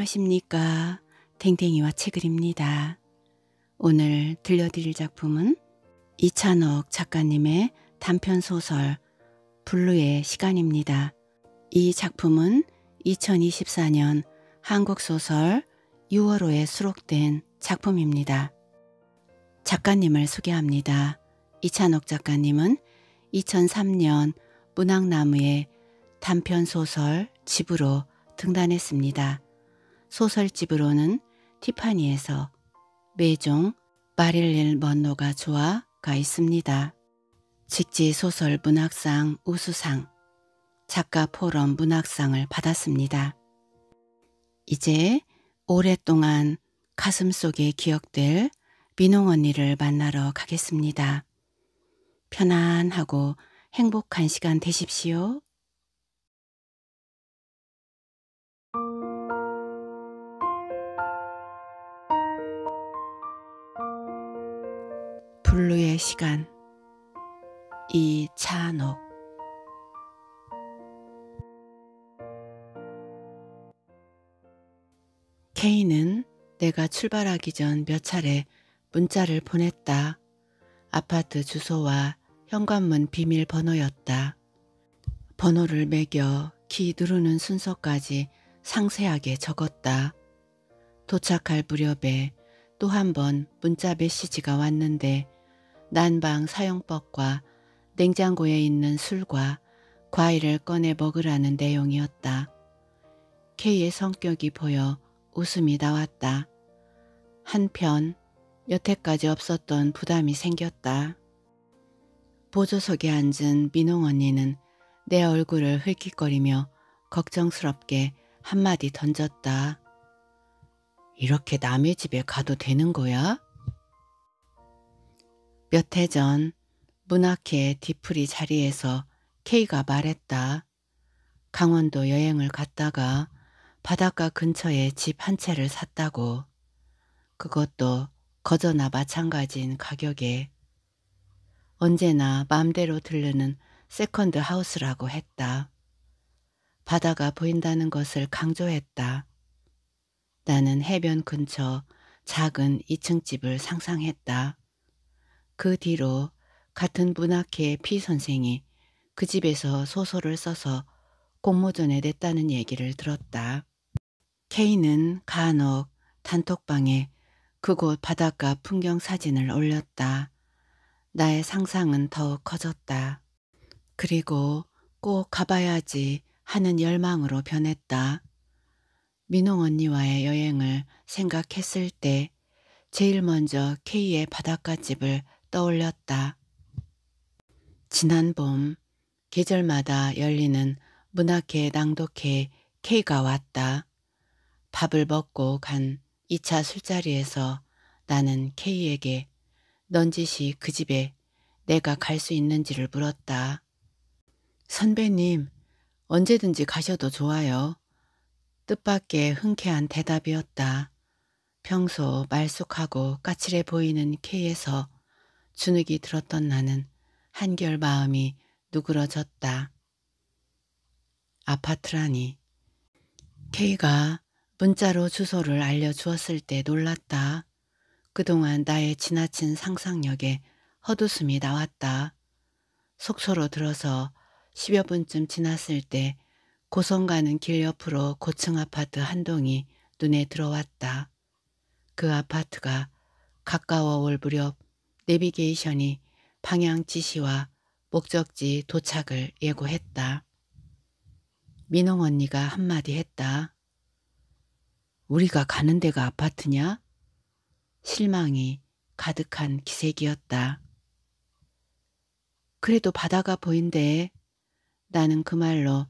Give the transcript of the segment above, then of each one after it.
안녕하십니까. 댕댕이와 책을입니다. 오늘 들려드릴 작품은 이찬옥 작가님의 단편 소설 블루의 시간입니다. 이 작품은 2024년 한국소설 6월호에 수록된 작품입니다. 작가님을 소개합니다. 이찬옥 작가님은 2003년 문학나무의 단편소설 집으로 등단했습니다. 소설집으로는 티파니에서 매종 마릴릴 먼로가 좋아가 있습니다. 직지 소설 문학상 우수상, 작가 포럼 문학상을 받았습니다. 이제 오랫동안 가슴 속에 기억될 민홍 언니를 만나러 가겠습니다. 편안하고 행복한 시간 되십시오. 블루의 시간 이찬옥 케이는 내가 출발하기 전 몇 차례 문자를 보냈다. 아파트 주소와 현관문 비밀번호였다. 번호를 매겨 키 누르는 순서까지 상세하게 적었다. 도착할 무렵에 또 한 번 문자 메시지가 왔는데 난방 사용법과 냉장고에 있는 술과 과일을 꺼내 먹으라는 내용이었다. K의 성격이 보여 웃음이 나왔다. 한편 여태까지 없었던 부담이 생겼다. 보조석에 앉은 민홍 언니는 내 얼굴을 흘깃거리며 걱정스럽게 한마디 던졌다. 이렇게 남의 집에 가도 되는 거야? 몇해전 문학회 뒤풀이 자리에서 K가 말했다. 강원도 여행을 갔다가 바닷가 근처에 집 한 채를 샀다고. 그것도 거저나 마찬가지인 가격에 언제나 맘대로 들르는 세컨드 하우스라고 했다. 바다가 보인다는 것을 강조했다. 나는 해변 근처 작은 2층 집을 상상했다. 그 뒤로 같은 문학회의 피 선생이 그 집에서 소설을 써서 공모전에 냈다는 얘기를 들었다. 케이는 간혹 단톡방에 그곳 바닷가 풍경 사진을 올렸다. 나의 상상은 더욱 커졌다. 그리고 꼭 가봐야지 하는 열망으로 변했다. 민홍 언니와의 여행을 생각했을 때 제일 먼저 K의 바닷가집을 떠올렸다. 지난 봄 계절마다 열리는 문학회 낭독회 K가 왔다. 밥을 먹고 간 2차 술자리에서 나는 K에게 넌지시 그 집에 내가 갈 수 있는지를 물었다. 선배님, 언제든지 가셔도 좋아요. 뜻밖의 흔쾌한 대답이었다. 평소 말쑥하고 까칠해 보이는 K에서 주눅이 들었던 나는 한결 마음이 누그러졌다. 아파트라니. K가 문자로 주소를 알려주었을 때 놀랐다. 그동안 나의 지나친 상상력에 헛웃음이 나왔다. 속초로 들어서 10여 분쯤 지났을 때 고성 가는 길 옆으로 고층 아파트 한 동이 눈에 들어왔다. 그 아파트가 가까워 올 무렵 내비게이션이 방향 지시와 목적지 도착을 예고했다. 민홍 언니가 한마디 했다. 우리가 가는 데가 아파트냐? 실망이 가득한 기색이었다. 그래도 바다가 보인대. 나는 그 말로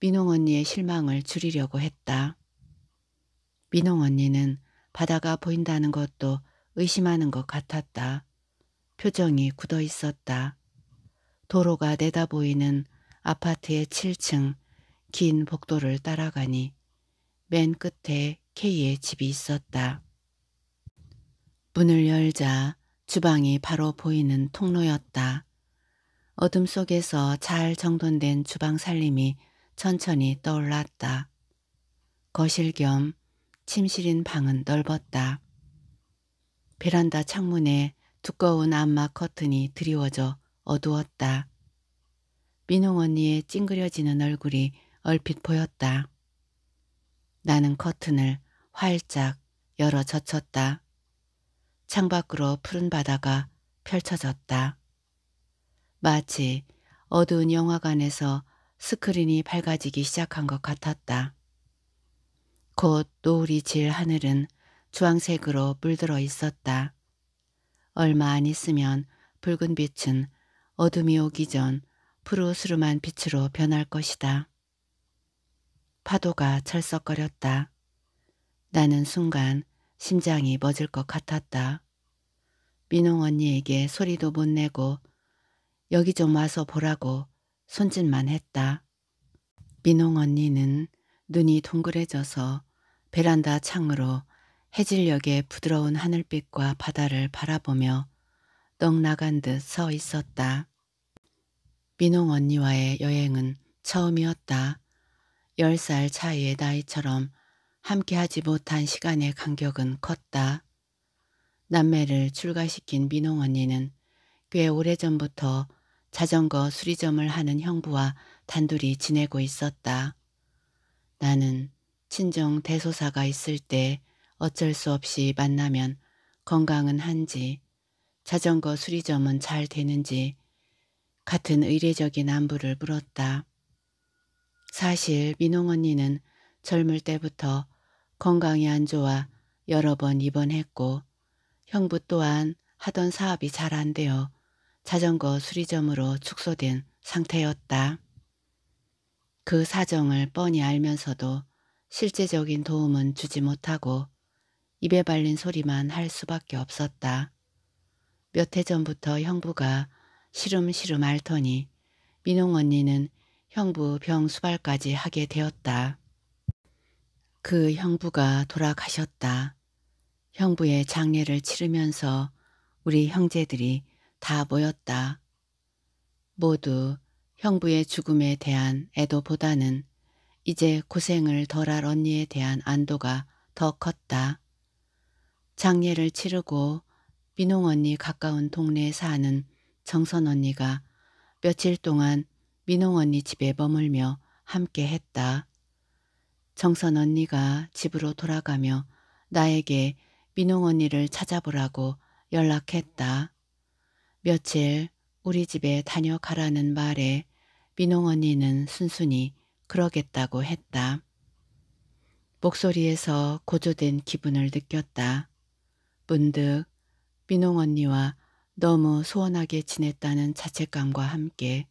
민홍 언니의 실망을 줄이려고 했다. 민홍 언니는 바다가 보인다는 것도 의심하는 것 같았다. 표정이 굳어 있었다. 도로가 내다보이는 아파트의 7층 긴 복도를 따라가니 맨 끝에 K의 집이 있었다. 문을 열자 주방이 바로 보이는 통로였다. 어둠 속에서 잘 정돈된 주방 살림이 천천히 떠올랐다. 거실 겸 침실인 방은 넓었다. 베란다 창문에 두꺼운 안마 커튼이 드리워져 어두웠다. 민홍 언니의 찡그려지는 얼굴이 얼핏 보였다. 나는 커튼을 활짝 열어 젖혔다. 창밖으로 푸른 바다가 펼쳐졌다. 마치 어두운 영화관에서 스크린이 밝아지기 시작한 것 같았다. 곧 노을이 질 하늘은 주황색으로 물들어 있었다. 얼마 안 있으면 붉은 빛은 어둠이 오기 전 푸르스름한 빛으로 변할 것이다. 파도가 철썩거렸다. 나는 순간 심장이 멎을 것 같았다. 민홍 언니에게 소리도 못 내고 여기 좀 와서 보라고 손짓만 했다. 민홍 언니는 눈이 동그래져서 베란다 창으로 해질녘의 부드러운 하늘빛과 바다를 바라보며 떡 나간 듯 서 있었다. 민홍 언니와의 여행은 처음이었다. 열 살 차이의 나이처럼 함께하지 못한 시간의 간격은 컸다. 남매를 출가시킨 민홍 언니는 꽤 오래전부터 자전거 수리점을 하는 형부와 단둘이 지내고 있었다. 나는 친정 대소사가 있을 때 어쩔 수 없이 만나면 건강은 한지 자전거 수리점은 잘 되는지 같은 의례적인 안부를 물었다. 사실 민홍 언니는 젊을 때부터 건강이 안 좋아 여러 번 입원했고 형부 또한 하던 사업이 잘 안 되어 자전거 수리점으로 축소된 상태였다. 그 사정을 뻔히 알면서도 실제적인 도움은 주지 못하고 입에 발린 소리만 할 수밖에 없었다. 몇 해 전부터 형부가 시름시름 앓더니 민홍 언니는 형부 병 수발까지 하게 되었다. 그 형부가 돌아가셨다. 형부의 장례를 치르면서 우리 형제들이 다 모였다. 모두 형부의 죽음에 대한 애도보다는 이제 고생을 덜 할 언니에 대한 안도가 더 컸다. 장례를 치르고 민홍 언니 가까운 동네에 사는 정선 언니가 며칠 동안 민홍 언니 집에 머물며 함께 했다. 정선 언니가 집으로 돌아가며 나에게 민홍 언니를 찾아보라고 연락했다. 며칠 우리 집에 다녀가라는 말에 민홍 언니는 순순히 그러겠다고 했다. 목소리에서 고조된 기분을 느꼈다. 문득 민홍 언니와 너무 소원하게 지냈다는 자책감과 함께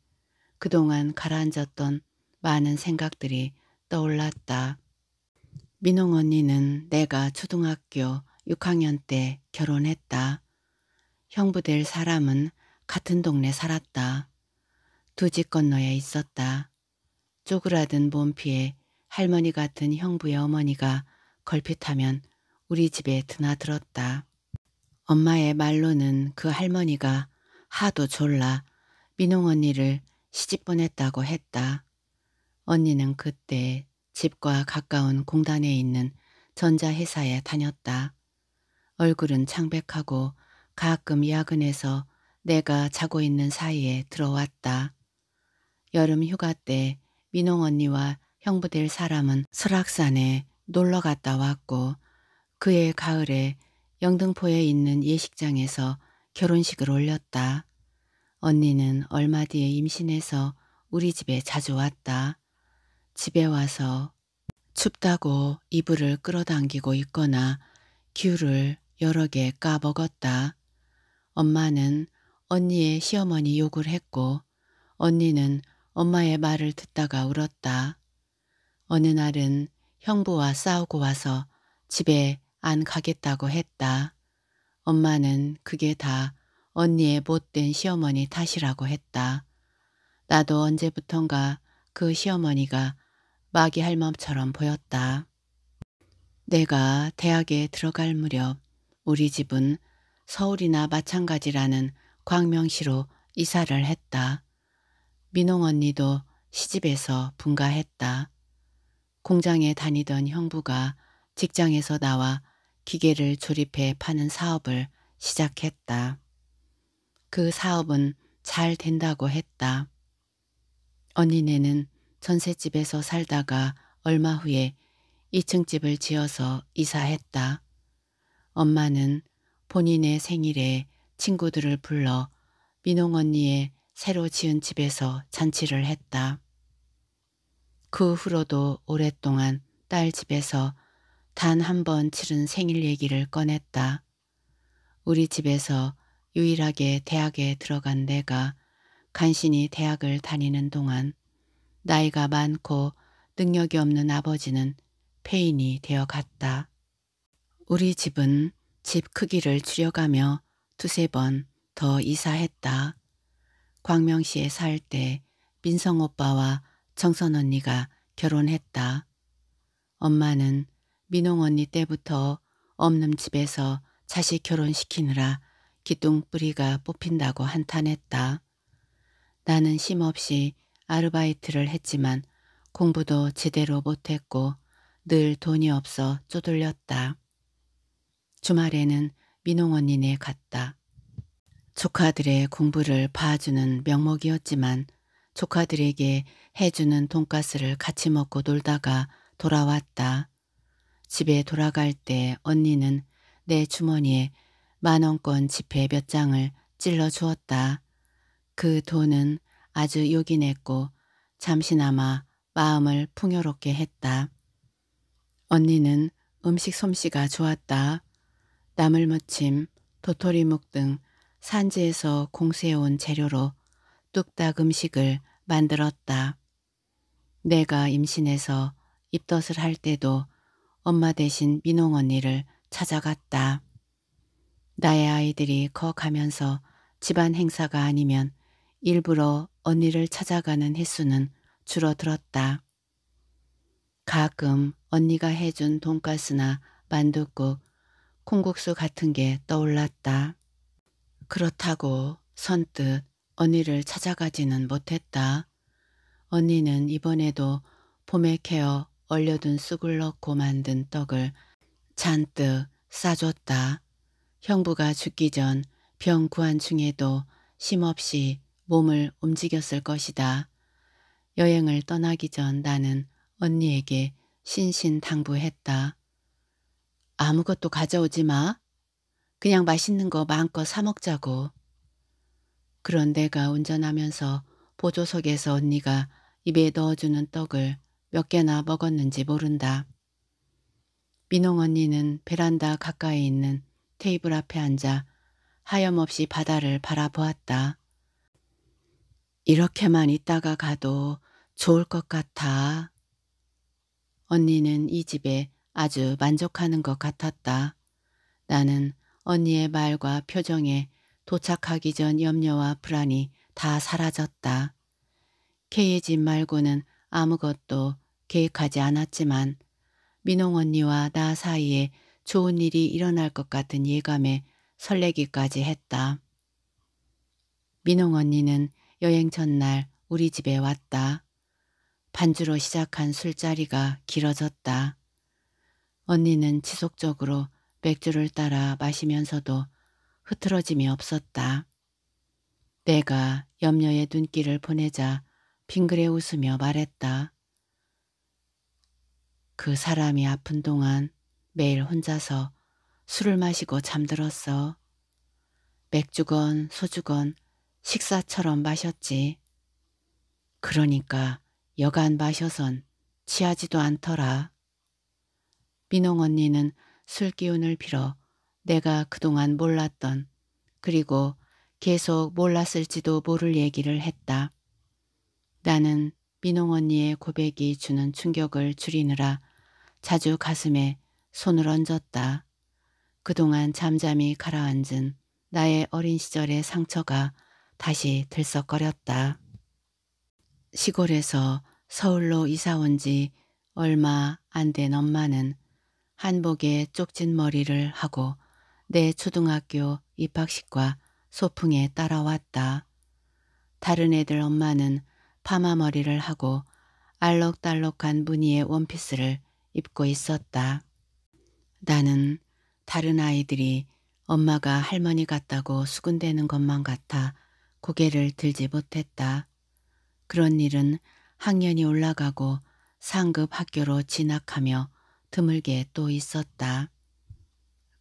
그동안 가라앉았던 많은 생각들이 떠올랐다. 민홍 언니는 내가 초등학교 6학년 때 결혼했다. 형부될 사람은 같은 동네 살았다. 두 집 건너에 있었다. 쪼그라든 몸피에 할머니 같은 형부의 어머니가 걸핏하면 우리 집에 드나들었다. 엄마의 말로는 그 할머니가 하도 졸라 민홍 언니를 시집 보냈다고 했다. 언니는 그때 집과 가까운 공단에 있는 전자회사에 다녔다. 얼굴은 창백하고 가끔 야근해서 내가 자고 있는 사이에 들어왔다. 여름 휴가 때 민홍 언니와 형부될 사람은 설악산에 놀러 갔다 왔고 그해 가을에 영등포에 있는 예식장에서 결혼식을 올렸다. 언니는 얼마 뒤에 임신해서 우리 집에 자주 왔다. 집에 와서 춥다고 이불을 끌어당기고 있거나 귤을 여러 개 까먹었다. 엄마는 언니의 시어머니 욕을 했고 언니는 엄마의 말을 듣다가 울었다. 어느 날은 형부와 싸우고 와서 집에 안 가겠다고 했다. 엄마는 그게 다 언니의 못된 시어머니 탓이라고 했다. 나도 언제부턴가 그 시어머니가 마귀 할멈처럼 보였다. 내가 대학에 들어갈 무렵 우리 집은 서울이나 마찬가지라는 광명시로 이사를 했다. 민홍 언니도 시집에서 분가했다. 공장에 다니던 형부가 직장에서 나와 기계를 조립해 파는 사업을 시작했다. 그 사업은 잘 된다고 했다. 언니네는 전셋집에서 살다가 얼마 후에 2층 집을 지어서 이사했다. 엄마는 본인의 생일에 친구들을 불러 민홍 언니의 새로 지은 집에서 잔치를 했다. 그 후로도 오랫동안 딸 집에서 단한번 치른 생일 얘기를 꺼냈다. 우리 집에서 유일하게 대학에 들어간 내가 간신히 대학을 다니는 동안 나이가 많고 능력이 없는 아버지는 폐인이 되어 갔다. 우리 집은 집 크기를 줄여가며 두세 번 더 이사했다. 광명시에 살 때 민성 오빠와 정선 언니가 결혼했다. 엄마는 민홍 언니 때부터 없는 집에서 자식 결혼시키느라 기둥뿌리가 뽑힌다고 한탄했다. 나는 심없이 아르바이트를 했지만 공부도 제대로 못했고 늘 돈이 없어 쪼들렸다. 주말에는 민홍 언니네 갔다. 조카들의 공부를 봐주는 명목이었지만 조카들에게 해주는 돈가스를 같이 먹고 놀다가 돌아왔다. 집에 돌아갈 때 언니는 내 주머니에 만원권 지폐 몇 장을 찔러 주었다. 그 돈은 아주 요긴했고 잠시나마 마음을 풍요롭게 했다. 언니는 음식 솜씨가 좋았다. 나물무침, 도토리묵 등 산지에서 공수해온 재료로 뚝딱 음식을 만들었다. 내가 임신해서 입덧을 할 때도 엄마 대신 민홍 언니를 찾아갔다. 나의 아이들이 커가면서 집안 행사가 아니면 일부러 언니를 찾아가는 횟수는 줄어들었다. 가끔 언니가 해준 돈가스나 만둣국, 콩국수 같은 게 떠올랐다. 그렇다고 선뜻 언니를 찾아가지는 못했다. 언니는 이번에도 봄에 케어 얼려둔 쑥을 넣고 만든 떡을 잔뜩 싸줬다. 형부가 죽기 전 병 구한 중에도 심없이 몸을 움직였을 것이다. 여행을 떠나기 전 나는 언니에게 신신당부했다. 아무것도 가져오지 마. 그냥 맛있는 거 마음껏 사 먹자고. 그런 내가 운전하면서 보조석에서 언니가 입에 넣어주는 떡을 몇 개나 먹었는지 모른다. 민홍 언니는 베란다 가까이 있는 테이블 앞에 앉아 하염없이 바다를 바라보았다. 이렇게만 있다가 가도 좋을 것 같아. 언니는 이 집에 아주 만족하는 것 같았다. 나는 언니의 말과 표정에 도착하기 전 염려와 불안이 다 사라졌다. K의 집 말고는 아무것도 계획하지 않았지만 민홍 언니와 나 사이에 좋은 일이 일어날 것 같은 예감에 설레기까지 했다. 민홍 언니는 여행 전날 우리 집에 왔다. 반주로 시작한 술자리가 길어졌다. 언니는 지속적으로 맥주를 따라 마시면서도 흐트러짐이 없었다. 내가 염려의 눈길을 보내자 빙그레 웃으며 말했다. 그 사람이 아픈 동안 매일 혼자서 술을 마시고 잠들었어. 맥주건 소주건 식사처럼 마셨지. 그러니까 여간 마셔선 취하지도 않더라. 민홍 언니는 술 기운을 빌어 내가 그동안 몰랐던 그리고 계속 몰랐을지도 모를 얘기를 했다. 나는 민홍 언니의 고백이 주는 충격을 줄이느라 자주 가슴에 손을 얹었다. 그동안 잠잠히 가라앉은 나의 어린 시절의 상처가 다시 들썩거렸다. 시골에서 서울로 이사 온 지 얼마 안 된 엄마는 한복에 쪽진 머리를 하고 내 초등학교 입학식과 소풍에 따라왔다. 다른 애들 엄마는 파마머리를 하고 알록달록한 무늬의 원피스를 입고 있었다. 나는 다른 아이들이 엄마가 할머니 같다고 수군대는 것만 같아 고개를 들지 못했다. 그런 일은 학년이 올라가고 상급 학교로 진학하며 드물게 또 있었다.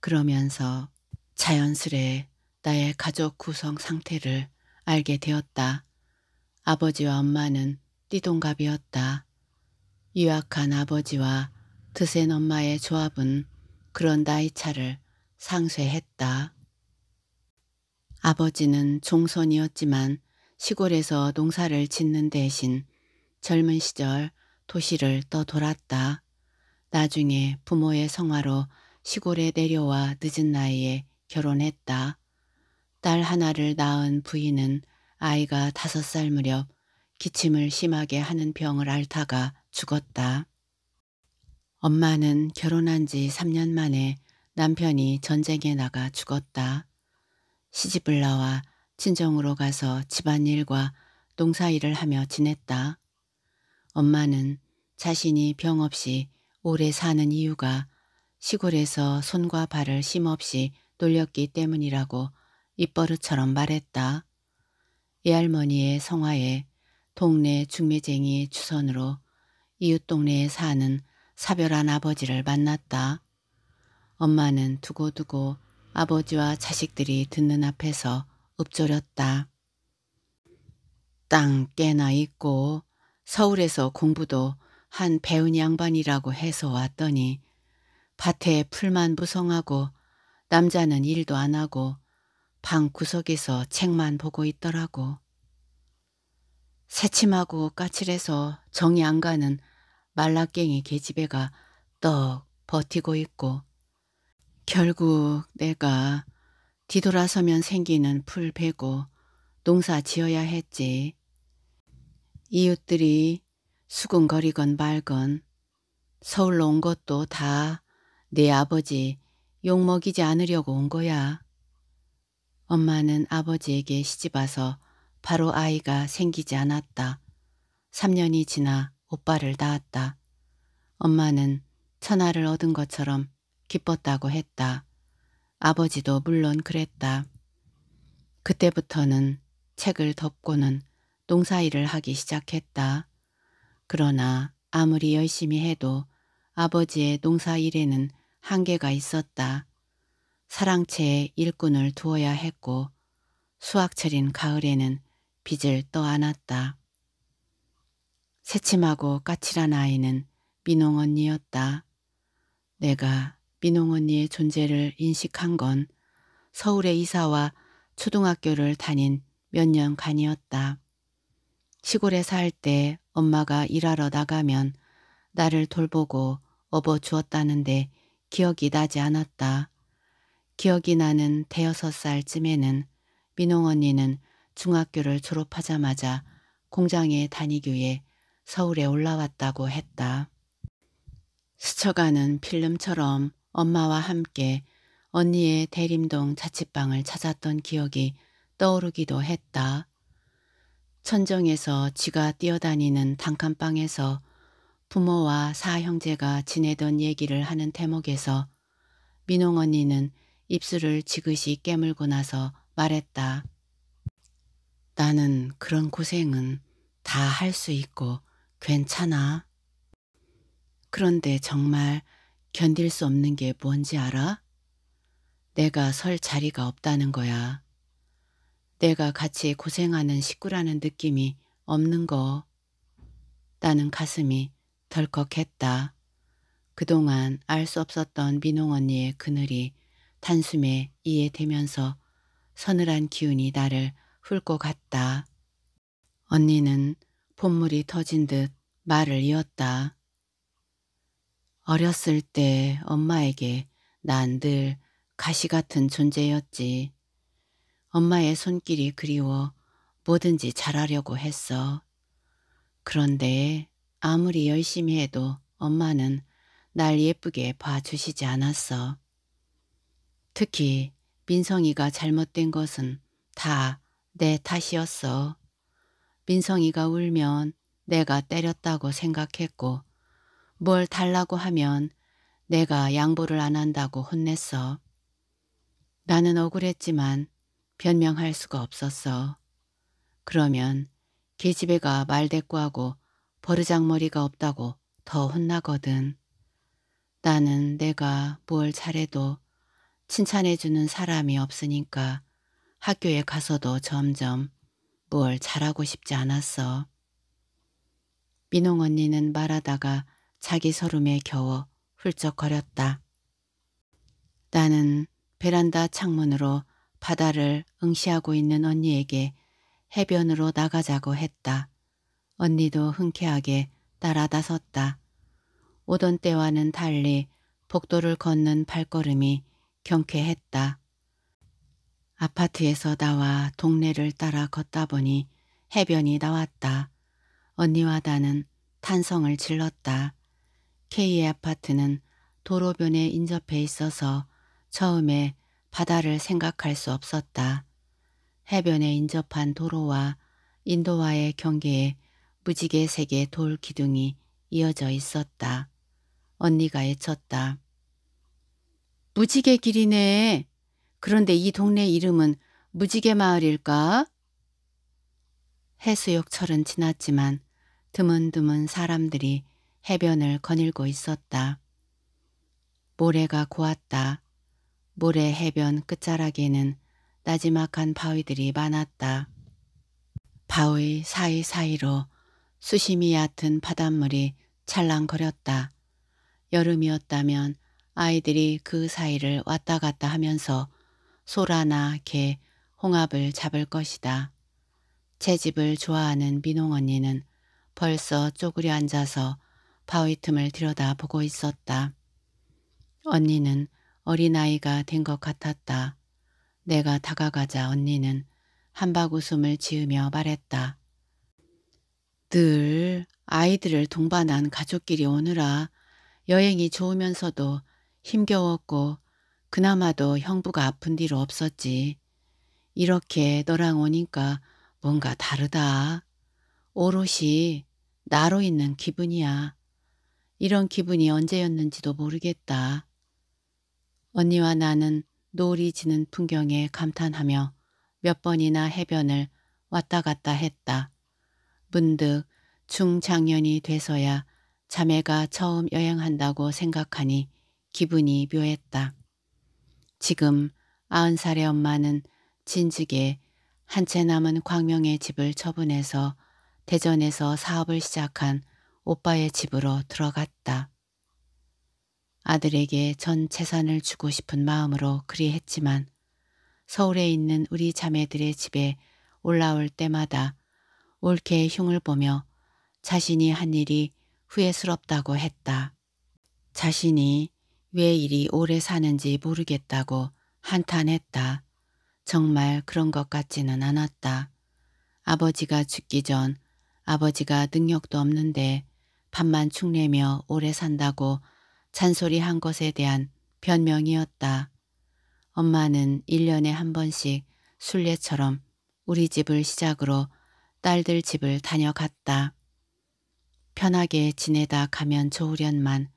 그러면서 자연스레 나의 가족 구성 상태를 알게 되었다. 아버지와 엄마는 띠동갑이었다. 유학한 아버지와 드센 엄마의 조합은 그런 나이 차를 상쇄했다. 아버지는 종손이었지만 시골에서 농사를 짓는 대신 젊은 시절 도시를 떠돌았다. 나중에 부모의 성화로 시골에 내려와 늦은 나이에 결혼했다. 딸 하나를 낳은 부인은 아이가 다섯 살 무렵 기침을 심하게 하는 병을 앓다가 죽었다. 엄마는 결혼한 지 3년 만에 남편이 전쟁에 나가 죽었다. 시집을 나와 친정으로 가서 집안일과 농사일을 하며 지냈다. 엄마는 자신이 병 없이 오래 사는 이유가 시골에서 손과 발을 힘없이 놀렸기 때문이라고 입버릇처럼 말했다. 애할머니의 성화에 동네 중매쟁이 의 주선으로 이웃 동네에 사는 사별한 아버지를 만났다. 엄마는 두고두고 아버지와 자식들이 듣는 앞에서 읊조렸다. 땅 꽤나 있고 서울에서 공부도 한 배운 양반이라고 해서 왔더니 밭에 풀만 무성하고 남자는 일도 안 하고 방 구석에서 책만 보고 있더라고. 새침하고 까칠해서 정이 안 가는 말라깽이 계집애가 떡 버티고 있고 결국 내가 뒤돌아서면 생기는 풀 베고 농사 지어야 했지. 이웃들이 수군거리건 말건 서울로 온 것도 다 내 아버지 욕먹이지 않으려고 온 거야. 엄마는 아버지에게 시집와서 바로 아이가 생기지 않았다. 3년이 지나 오빠를 낳았다. 엄마는 천하를 얻은 것처럼 기뻤다고 했다. 아버지도 물론 그랬다. 그때부터는 책을 덮고는 농사일을 하기 시작했다. 그러나 아무리 열심히 해도 아버지의 농사일에는 한계가 있었다. 사랑채에 일꾼을 두어야 했고 수확철인 가을에는 빚을 떠안았다. 새침하고 까칠한 아이는 민홍 언니였다. 내가 민홍 언니의 존재를 인식한 건 서울에 이사와 초등학교를 다닌 몇 년간이었다. 시골에 살 때 엄마가 일하러 나가면 나를 돌보고 업어주었다는데 기억이 나지 않았다. 기억이 나는 대여섯 살쯤에는 민홍 언니는 중학교를 졸업하자마자 공장에 다니기 위해 서울에 올라왔다고 했다. 스쳐가는 필름처럼 엄마와 함께 언니의 대림동 자취방을 찾았던 기억이 떠오르기도 했다. 천정에서 쥐가 뛰어다니는 단칸방에서 부모와 사형제가 지내던 얘기를 하는 대목에서 민홍 언니는 입술을 지그시 깨물고 나서 말했다. 나는 그런 고생은 다 할 수 있고 괜찮아. 그런데 정말 견딜 수 없는 게 뭔지 알아? 내가 설 자리가 없다는 거야. 내가 같이 고생하는 식구라는 느낌이 없는 거. 나는 가슴이 덜컥했다. 그동안 알 수 없었던 민홍 언니의 그늘이 단숨에 이해되면서 서늘한 기운이 나를 훑고 갔다. 언니는 봄물이 터진 듯 말을 이었다. 어렸을 때 엄마에게 난 늘 가시 같은 존재였지. 엄마의 손길이 그리워 뭐든지 잘하려고 했어. 그런데 아무리 열심히 해도 엄마는 날 예쁘게 봐주시지 않았어. 특히 민성이가 잘못된 것은 다 내 탓이었어. 민성이가 울면 내가 때렸다고 생각했고 뭘 달라고 하면 내가 양보를 안 한다고 혼냈어. 나는 억울했지만 변명할 수가 없었어. 그러면 계집애가 말대꾸하고 버르장머리가 없다고 더 혼나거든. 나는 내가 뭘 잘해도 칭찬해주는 사람이 없으니까 학교에 가서도 점점 뭘 잘하고 싶지 않았어. 민홍 언니는 말하다가 자기 서름에 겨워 훌쩍거렸다. 나는 베란다 창문으로 바다를 응시하고 있는 언니에게 해변으로 나가자고 했다. 언니도 흔쾌하게 따라 나섰다. 오던 때와는 달리 복도를 걷는 발걸음이 경쾌했다. 아파트에서 나와 동네를 따라 걷다 보니 해변이 나왔다. 언니와 나는 탄성을 질렀다. K의 아파트는 도로변에 인접해 있어서 처음에 바다를 생각할 수 없었다. 해변에 인접한 도로와 인도와의 경계에 무지개색의 돌 기둥이 이어져 있었다. 언니가 애쳤다. 무지개 길이네. 그런데 이 동네 이름은 무지개 마을일까? 해수욕철은 지났지만 드문드문 사람들이 해변을 거닐고 있었다. 모래가 고왔다. 모래 해변 끝자락에는 나지막한 바위들이 많았다. 바위 사이사이로 수심이 얕은 바닷물이 찰랑거렸다. 여름이었다면 아이들이 그 사이를 왔다 갔다 하면서 소라나 개, 홍합을 잡을 것이다. 채집을 좋아하는 민홍 언니는 벌써 쪼그려 앉아서 바위 틈을 들여다보고 있었다. 언니는 어린아이가 된 것 같았다. 내가 다가가자 언니는 한박웃음을 지으며 말했다. 늘 아이들을 동반한 가족끼리 오느라 여행이 좋으면서도 힘겨웠고 그나마도 형부가 아픈 뒤로 없었지. 이렇게 너랑 오니까 뭔가 다르다. 오롯이 나로 있는 기분이야. 이런 기분이 언제였는지도 모르겠다. 언니와 나는 노을이 지는 풍경에 감탄하며 몇 번이나 해변을 왔다 갔다 했다. 문득 중장년이 돼서야 자매가 처음 여행한다고 생각하니 기분이 묘했다. 지금 아흔 살의 엄마는 진즉에 한 채 남은 광명의 집을 처분해서 대전에서 사업을 시작한 오빠의 집으로 들어갔다. 아들에게 전 재산을 주고 싶은 마음으로 그리했지만 서울에 있는 우리 자매들의 집에 올라올 때마다 올케의 흉을 보며 자신이 한 일이 후회스럽다고 했다. 자신이 왜 이리 오래 사는지 모르겠다고 한탄했다. 정말 그런 것 같지는 않았다. 아버지가 죽기 전 아버지가 능력도 없는데 밥만 축내며 오래 산다고 잔소리한 것에 대한 변명이었다. 엄마는 1년에 한 번씩 순례처럼 우리 집을 시작으로 딸들 집을 다녀갔다. 편하게 지내다 가면 좋으련만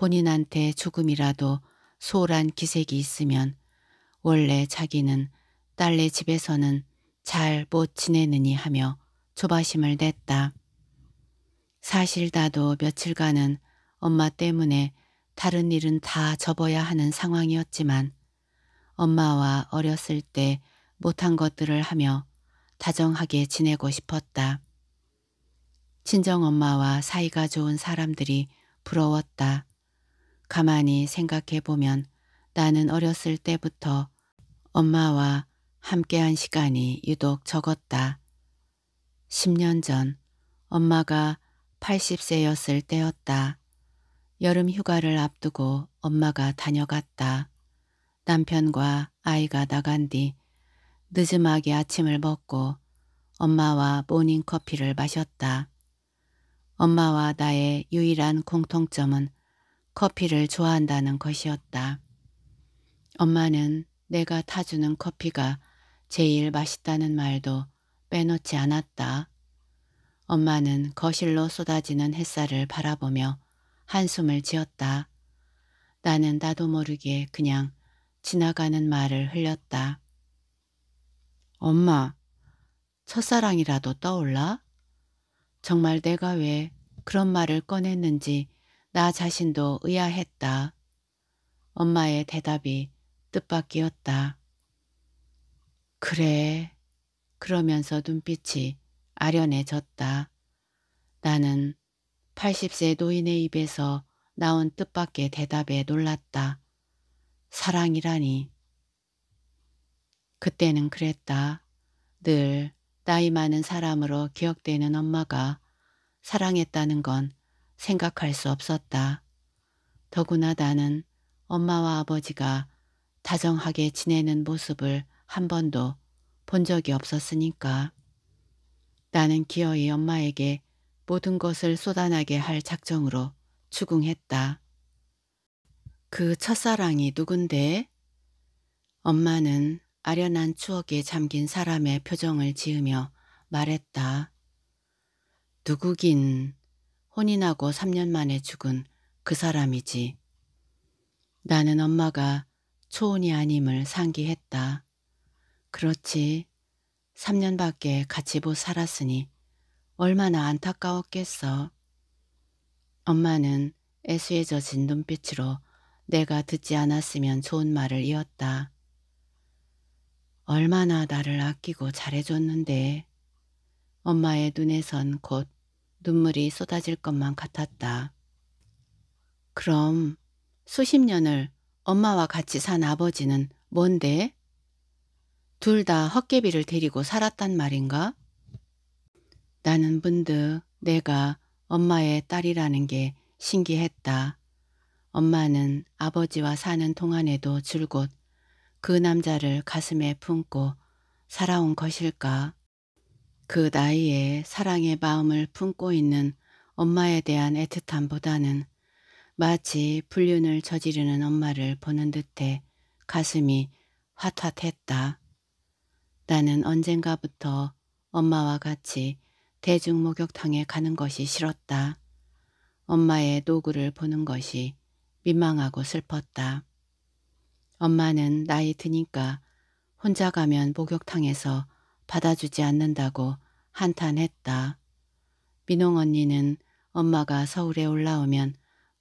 본인한테 조금이라도 소홀한 기색이 있으면 원래 자기는 딸네 집에서는 잘 못 지내느니 하며 조바심을 냈다. 사실 나도 며칠간은 엄마 때문에 다른 일은 다 접어야 하는 상황이었지만 엄마와 어렸을 때 못한 것들을 하며 다정하게 지내고 싶었다. 친정엄마와 사이가 좋은 사람들이 부러웠다. 가만히 생각해보면 나는 어렸을 때부터 엄마와 함께한 시간이 유독 적었다. 10년 전 엄마가 80세였을 때였다. 여름 휴가를 앞두고 엄마가 다녀갔다. 남편과 아이가 나간 뒤 늦음하게 아침을 먹고 엄마와 모닝커피를 마셨다. 엄마와 나의 유일한 공통점은 커피를 좋아한다는 것이었다. 엄마는 내가 타주는 커피가 제일 맛있다는 말도 빼놓지 않았다. 엄마는 거실로 쏟아지는 햇살을 바라보며 한숨을 지었다. 나는 나도 모르게 그냥 지나가는 말을 흘렸다. 엄마, 첫사랑이라도 떠올라? 정말 내가 왜 그런 말을 꺼냈는지 나 자신도 의아했다. 엄마의 대답이 뜻밖이었다. 그래. 그러면서 눈빛이 아련해졌다. 나는 80세 노인의 입에서 나온 뜻밖의 대답에 놀랐다. 사랑이라니. 그때는 그랬다. 늘 나이 많은 사람으로 기억되는 엄마가 사랑했다는 건 생각할 수 없었다. 더구나 나는 엄마와 아버지가 다정하게 지내는 모습을 한 번도 본 적이 없었으니까. 나는 기어이 엄마에게 모든 것을 쏟아나게 할 작정으로 추궁했다. 그 첫사랑이 누군데? 엄마는 아련한 추억에 잠긴 사람의 표정을 지으며 말했다. 누구긴 혼인하고 3년 만에 죽은 그 사람이지. 나는 엄마가 초혼이 아님을 상기했다. 그렇지. 3년밖에 같이 못 살았으니 얼마나 안타까웠겠어. 엄마는 애수에 젖은 눈빛으로 내가 듣지 않았으면 좋은 말을 이었다. 얼마나 나를 아끼고 잘해줬는데 엄마의 눈에선 곧 눈물이 쏟아질 것만 같았다. 그럼 수십 년을 엄마와 같이 산 아버지는 뭔데? 둘 다 헛개비를 데리고 살았단 말인가? 나는 문득 내가 엄마의 딸이라는 게 신기했다. 엄마는 아버지와 사는 동안에도 줄곧 그 남자를 가슴에 품고 살아온 것일까? 그 나이에 사랑의 마음을 품고 있는 엄마에 대한 애틋함보다는 마치 불륜을 저지르는 엄마를 보는 듯해 가슴이 화핫했다 나는 언젠가부터 엄마와 같이 대중목욕탕에 가는 것이 싫었다. 엄마의 노구를 보는 것이 민망하고 슬펐다. 엄마는 나이 드니까 혼자 가면 목욕탕에서 받아주지 않는다고 한탄했다. 민홍 언니는 엄마가 서울에 올라오면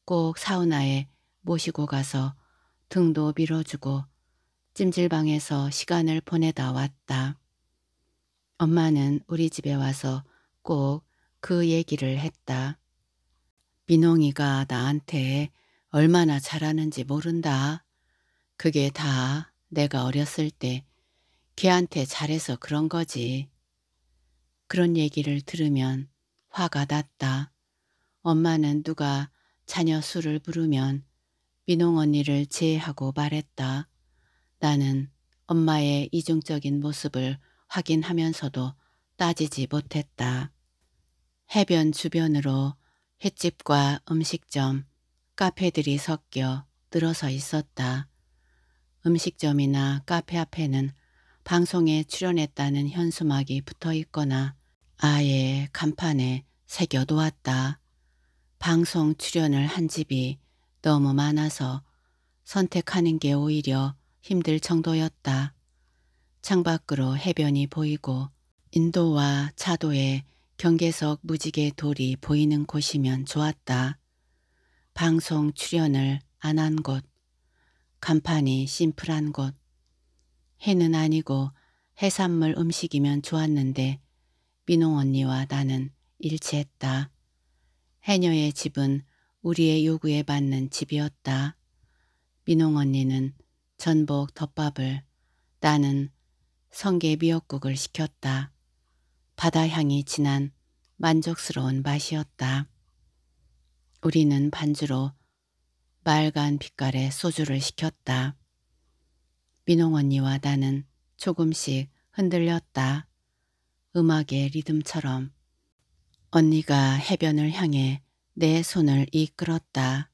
꼭 사우나에 모시고 가서 등도 밀어주고 찜질방에서 시간을 보내다 왔다. 엄마는 우리 집에 와서 꼭 그 얘기를 했다. 민홍이가 나한테 얼마나 잘하는지 모른다. 그게 다 내가 어렸을 때 걔한테 잘해서 그런 거지. 그런 얘기를 들으면 화가 났다. 엄마는 누가 자녀 수를 부르면 민홍 언니를 제하고 외 말했다. 나는 엄마의 이중적인 모습을 확인하면서도 따지지 못했다. 해변 주변으로 횟집과 음식점, 카페들이 섞여 늘어서 있었다. 음식점이나 카페 앞에는 방송에 출연했다는 현수막이 붙어 있거나 아예 간판에 새겨놓았다. 방송 출연을 한 집이 너무 많아서 선택하는 게 오히려 힘들 정도였다. 창밖으로 해변이 보이고 인도와 차도에 경계석 무지개 돌이 보이는 곳이면 좋았다. 방송 출연을 안 한 곳, 간판이 심플한 곳, 해는 아니고 해산물 음식이면 좋았는데 민홍 언니와 나는 일치했다. 해녀의 집은 우리의 요구에 맞는 집이었다. 민홍 언니는 전복 덮밥을 나는 성게 미역국을 시켰다. 바다 향이 진한 만족스러운 맛이었다. 우리는 반주로 맑은 빛깔의 소주를 시켰다. 민홍 언니와 나는 조금씩 흔들렸다. 음악의 리듬처럼 언니가 해변을 향해 내 손을 이끌었다.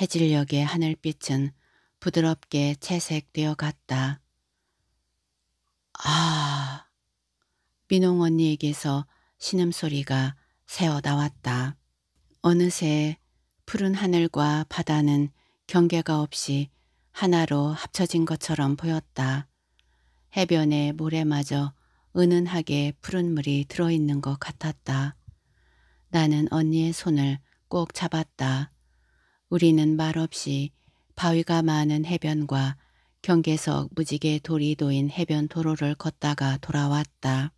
해질녘의 하늘빛은 부드럽게 채색되어 갔다. 아... 민홍 언니에게서 신음소리가 새어 나왔다. 어느새 푸른 하늘과 바다는 경계가 없이 하나로 합쳐진 것처럼 보였다. 해변의 모래마저 은은하게 푸른 물이 들어있는 것 같았다. 나는 언니의 손을 꼭 잡았다. 우리는 말없이 바위가 많은 해변과 경계석 무지개 돌이 도인 해변 도로를 걷다가 돌아왔다.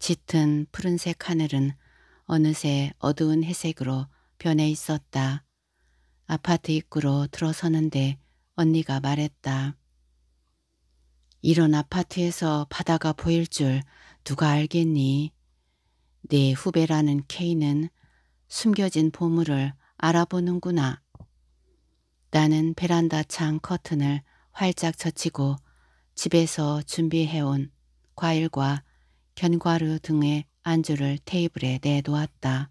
짙은 푸른색 하늘은 어느새 어두운 회색으로 변해 있었다. 아파트 입구로 들어서는데 언니가 말했다. 이런 아파트에서 바다가 보일 줄 누가 알겠니? 네 후배라는 케이는 숨겨진 보물을 알아보는구나. 나는 베란다 창 커튼을 활짝 젖히고 집에서 준비해온 과일과 견과류 등의 안주를 테이블에 내놓았다.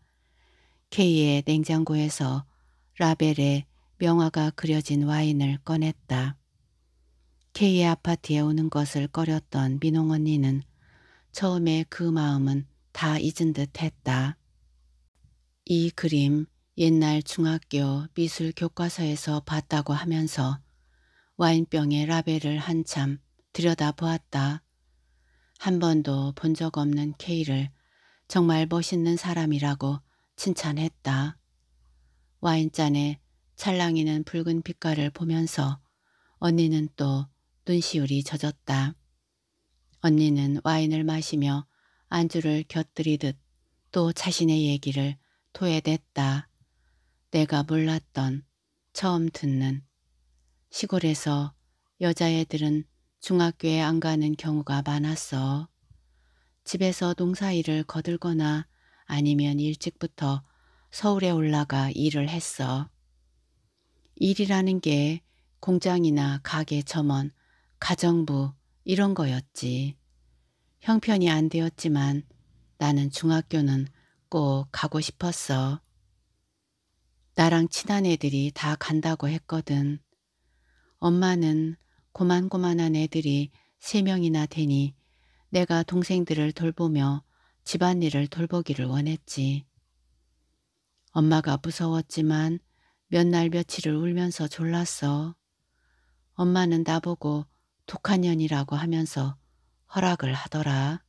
K의 냉장고에서 라벨의 명화가 그려진 와인을 꺼냈다. K의 아파트에 오는 것을 꺼렸던 민홍 언니는 처음에 그 마음은 다 잊은 듯 했다. 이 그림 옛날 중학교 미술 교과서에서 봤다고 하면서 와인병에 라벨을 한참 들여다보았다. 한 번도 본 적 없는 K를 정말 멋있는 사람이라고 칭찬했다. 와인잔에 찰랑이는 붉은 빛깔을 보면서 언니는 또 눈시울이 젖었다. 언니는 와인을 마시며 안주를 곁들이듯 또 자신의 얘기를 토해댔다. 내가 몰랐던 처음 듣는 시골에서 여자애들은 중학교에 안 가는 경우가 많았어. 집에서 농사일을 거들거나 아니면 일찍부터 서울에 올라가 일을 했어. 일이라는 게 공장이나 가게 점원, 가정부 이런 거였지. 형편이 안 되었지만 나는 중학교는 꼭 가고 싶었어. 나랑 친한 애들이 다 간다고 했거든. 엄마는 고만고만한 애들이 세명이나 되니 내가 동생들을 돌보며 집안일을 돌보기를 원했지. 엄마가 무서웠지만 몇날 며칠을 울면서 졸랐어. 엄마는 나보고 독한년이라고 하면서 허락을 하더라.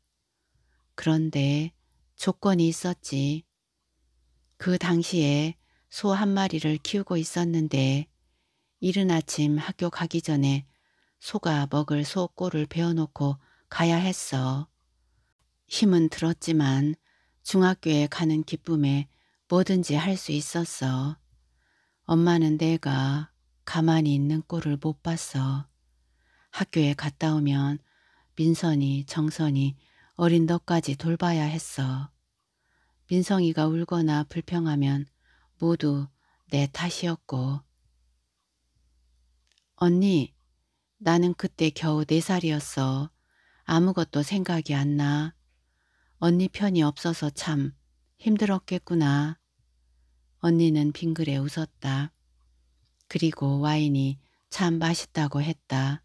그런데 조건이 있었지. 그 당시에 소 한 마리를 키우고 있었는데 이른 아침 학교 가기 전에 소가 먹을 소꼬를 베어놓고 가야 했어. 힘은 들었지만 중학교에 가는 기쁨에 뭐든지 할 수 있었어. 엄마는 내가 가만히 있는 꼴을 못 봤어. 학교에 갔다 오면 민선이, 정선이, 어린 너까지 돌봐야 했어. 민성이가 울거나 불평하면 모두 내 탓이었고. 언니, 나는 그때 겨우 네 살이었어. 아무것도 생각이 안 나. 언니 편이 없어서 참 힘들었겠구나. 언니는 빙그레 웃었다. 그리고 와인이 참 맛있다고 했다.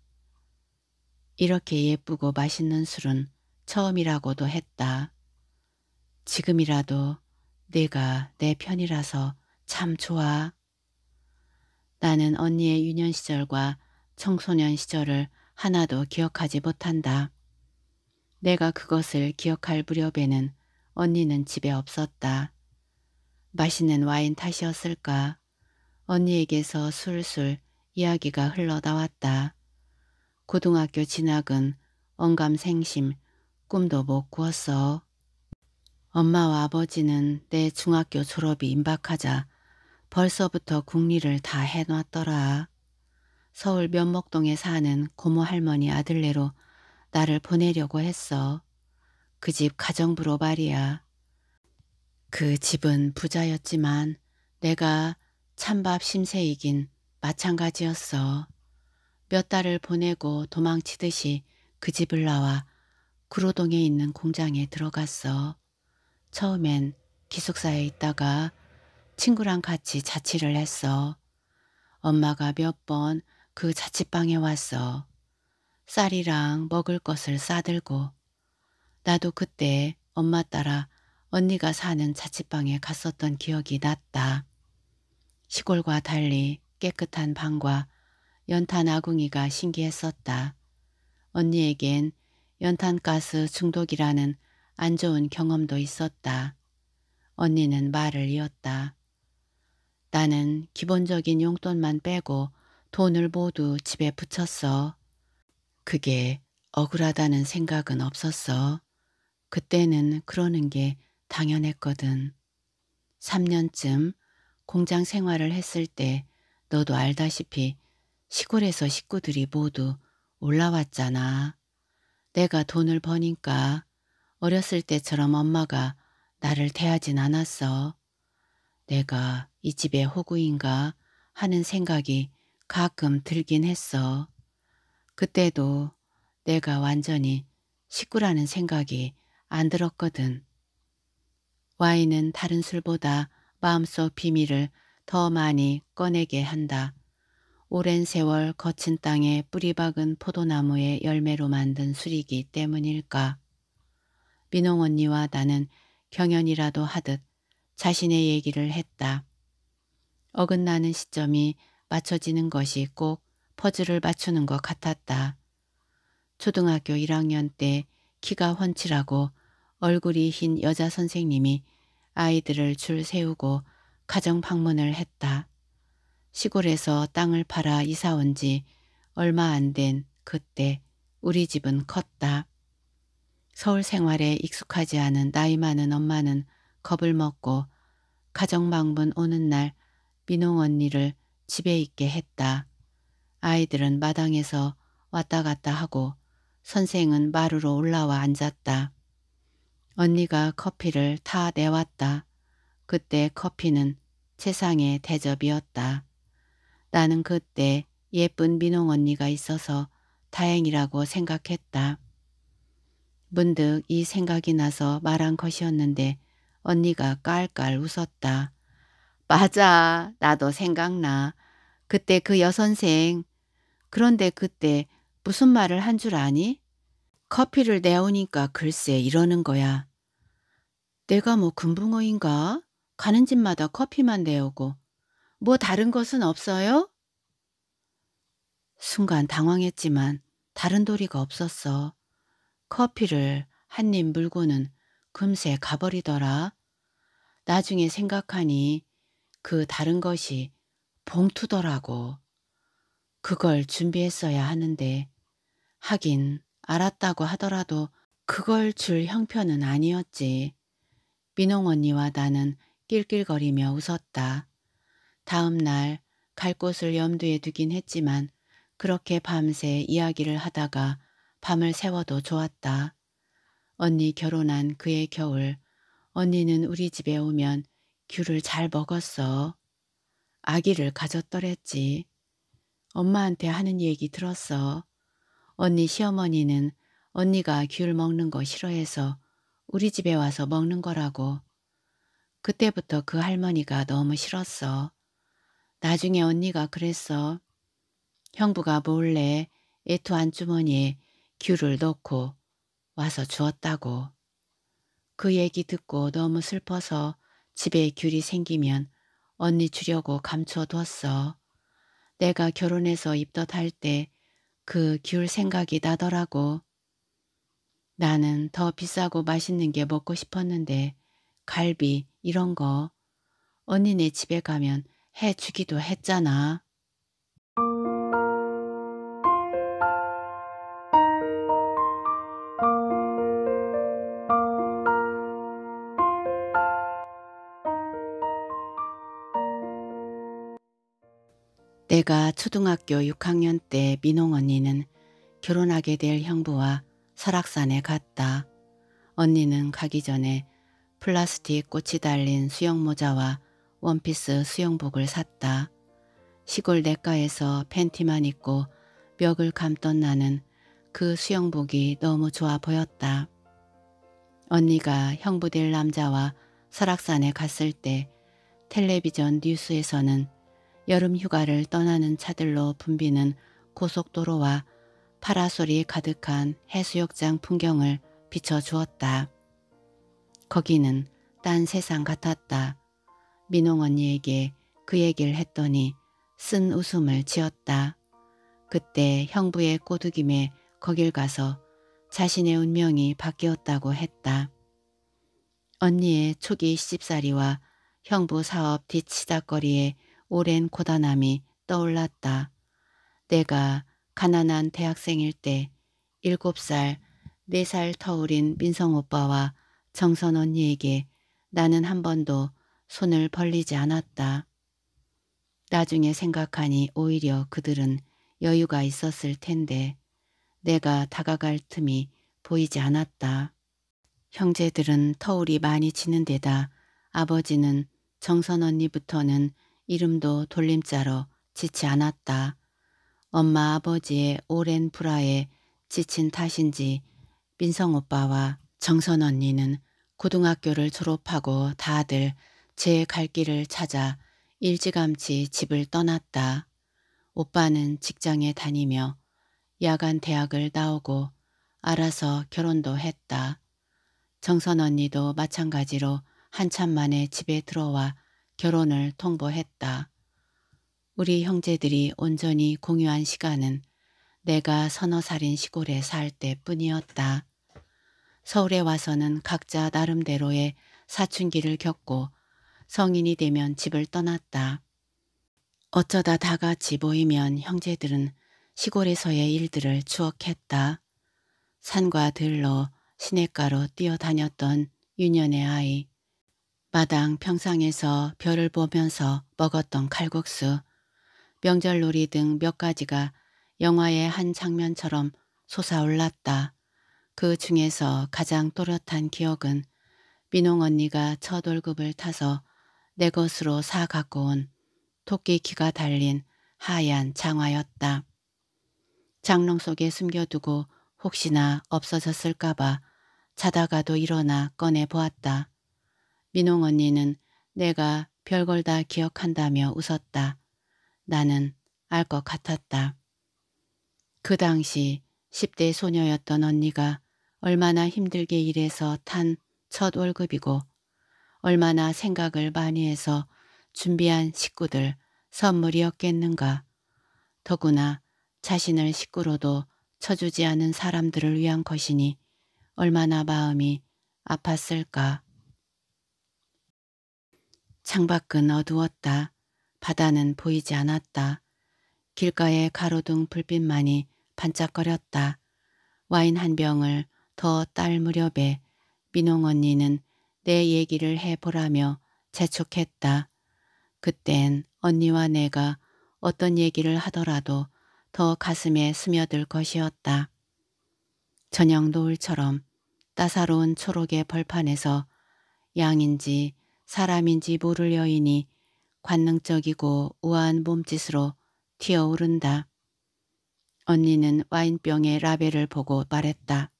이렇게 예쁘고 맛있는 술은 처음이라고도 했다. 지금이라도 내가 내 편이라서 참 좋아. 나는 언니의 유년 시절과 청소년 시절을 하나도 기억하지 못한다. 내가 그것을 기억할 무렵에는 언니는 집에 없었다. 맛있는 와인 탓이었을까. 언니에게서 술술 이야기가 흘러나왔다. 고등학교 진학은 언감생심 꿈도 못 꾸었어. 엄마와 아버지는 내 중학교 졸업이 임박하자 벌써부터 국리를 다 해놨더라. 서울 면목동에 사는 고모 할머니 아들네로 나를 보내려고 했어. 그 집 가정부로 말이야. 그 집은 부자였지만 내가 찬밥 심세이긴 마찬가지였어. 몇 달을 보내고 도망치듯이 그 집을 나와 구로동에 있는 공장에 들어갔어. 처음엔 기숙사에 있다가 친구랑 같이 자취를 했어. 엄마가 몇 번 그 자취방에 왔어. 쌀이랑 먹을 것을 싸들고. 나도 그때 엄마 따라 언니가 사는 자취방에 갔었던 기억이 났다. 시골과 달리 깨끗한 방과 연탄 아궁이가 신기했었다. 언니에겐 연탄가스 중독이라는 안 좋은 경험도 있었다. 언니는 말을 이었다. 나는 기본적인 용돈만 빼고 돈을 모두 집에 붙였어. 그게 억울하다는 생각은 없었어. 그때는 그러는 게 당연했거든. 3년쯤 공장 생활을 했을 때 너도 알다시피 시골에서 식구들이 모두 올라왔잖아. 내가 돈을 버니까 어렸을 때처럼 엄마가 나를 대하진 않았어. 내가 이 집의 호구인가 하는 생각이 가끔 들긴 했어. 그때도 내가 완전히 식구라는 생각이 안 들었거든. 와인은 다른 술보다 마음속 비밀을 더 많이 꺼내게 한다. 오랜 세월 거친 땅에 뿌리 박은 포도나무의 열매로 만든 술이기 때문일까. 민홍 언니와 나는 경연이라도 하듯 자신의 얘기를 했다. 어긋나는 시점이 맞춰지는 것이 꼭 퍼즐을 맞추는 것 같았다. 초등학교 1학년 때 키가 훤칠하고 얼굴이 흰 여자 선생님이 아이들을 줄 세우고 가정 방문을 했다. 시골에서 땅을 팔아 이사 온 지 얼마 안 된 그때 우리 집은 컸다. 서울 생활에 익숙하지 않은 나이 많은 엄마는 겁을 먹고 가정 방문 오는 날 민홍 언니를 집에 있게 했다. 아이들은 마당에서 왔다 갔다 하고 선생은 마루로 올라와 앉았다. 언니가 커피를 타 내왔다. 그때 커피는 최상의 대접이었다. 나는 그때 예쁜 민홍 언니가 있어서 다행이라고 생각했다. 문득 이 생각이 나서 말한 것이었는데 언니가 깔깔 웃었다. 맞아. 나도 생각나. 그때 그 여선생. 그런데 그때 무슨 말을 한 줄 아니? 커피를 내오니까 글쎄 이러는 거야. 내가 뭐 금붕어인가? 가는 집마다 커피만 내오고 뭐 다른 것은 없어요? 순간 당황했지만 다른 도리가 없었어. 커피를 한 입 물고는 금세 가버리더라. 나중에 생각하니 그 다른 것이 봉투더라고. 그걸 준비했어야 하는데 하긴 알았다고 하더라도 그걸 줄 형편은 아니었지. 민홍 언니와 나는 낄낄거리며 웃었다. 다음 날 갈 곳을 염두에 두긴 했지만 그렇게 밤새 이야기를 하다가 밤을 새워도 좋았다. 언니 결혼한 그해 겨울 언니는 우리 집에 오면 귤을 잘 먹었어. 아기를 가졌더랬지. 엄마한테 하는 얘기 들었어. 언니 시어머니는 언니가 귤 먹는 거 싫어해서 우리 집에 와서 먹는 거라고. 그때부터 그 할머니가 너무 싫었어. 나중에 언니가 그랬어. 형부가 몰래 애투 안주머니에 귤을 넣고 와서 주었다고. 그 얘기 듣고 너무 슬퍼서 집에 귤이 생기면 언니 주려고 감춰뒀어. 내가 결혼해서 입덧할 때 그귤 생각이 나더라고. 나는 더 비싸고 맛있는 게 먹고 싶었는데 갈비 이런 거 언니네 집에 가면 해주기도 했잖아. 내가 초등학교 6학년 때 민홍 언니는 결혼하게 될 형부와 설악산에 갔다. 언니는 가기 전에 플라스틱 꽃이 달린 수영모자와 원피스 수영복을 샀다. 시골 내과에서 팬티만 입고 벽을 감던 나는 그 수영복이 너무 좋아 보였다. 언니가 형부될 남자와 설악산에 갔을 때 텔레비전 뉴스에서는 여름 휴가를 떠나는 차들로 붐비는 고속도로와 파라솔이 가득한 해수욕장 풍경을 비춰주었다. 거기는 딴 세상 같았다. 민홍 언니에게 그 얘기를 했더니 쓴 웃음을 지었다. 그때 형부의 꼬드김에 거길 가서 자신의 운명이 바뀌었다고 했다. 언니의 초기 시집살이와 형부 사업 뒤치다거리에 오랜 고단함이 떠올랐다. 내가 가난한 대학생일 때 7살, 4살 터울인 민성 오빠와 정선 언니에게 나는 한 번도 손을 벌리지 않았다. 나중에 생각하니 오히려 그들은 여유가 있었을 텐데 내가 다가갈 틈이 보이지 않았다. 형제들은 터울이 많이 치는 데다 아버지는 정선 언니부터는 이름도 돌림자로 지치 않았다. 엄마 아버지의 오랜 불화에 지친 탓인지 민성 오빠와 정선 언니는 고등학교를 졸업하고 다들 제 갈 길을 찾아 일찌감치 집을 떠났다. 오빠는 직장에 다니며 야간 대학을 나오고 알아서 결혼도 했다. 정선 언니도 마찬가지로 한참 만에 집에 들어와 결혼을 통보했다. 우리 형제들이 온전히 공유한 시간은 내가 서너 살인 시골에 살 때뿐이었다. 서울에 와서는 각자 나름대로의 사춘기를 겪고 성인이 되면 집을 떠났다. 어쩌다 다 같이 모이면 형제들은 시골에서의 일들을 추억했다. 산과 들로 시냇가로 뛰어다녔던 유년의 아이, 마당 평상에서 별을 보면서 먹었던 칼국수, 명절놀이 등 몇 가지가 영화의 한 장면처럼 솟아올랐다. 그 중에서 가장 또렷한 기억은 민홍 언니가 첫 월급을 타서 내 것으로 사 갖고 온 토끼 귀가 달린 하얀 장화였다. 장롱 속에 숨겨두고 혹시나 없어졌을까봐 자다가도 일어나 꺼내보았다. 민홍 언니는 내가 별걸 다 기억한다며 웃었다. 나는 알 것 같았다. 그 당시 10대 소녀였던 언니가 얼마나 힘들게 일해서 탄 첫 월급이고 얼마나 생각을 많이 해서 준비한 식구들 선물이었겠는가. 더구나 자신을 식구로도 쳐주지 않은 사람들을 위한 것이니 얼마나 마음이 아팠을까. 창밖은 어두웠다. 바다는 보이지 않았다. 길가에 가로등 불빛만이 반짝거렸다. 와인 한 병을 더 딸 무렵에 민홍 언니는 내 얘기를 해보라며 재촉했다. 그땐 언니와 내가 어떤 얘기를 하더라도 더 가슴에 스며들 것이었다. 저녁 노을처럼 따사로운 초록의 벌판에서 양인지 사람인지 모를 여인이 관능적이고 우아한 몸짓으로 튀어오른다. 언니는 와인병의 라벨을 보고 말했다.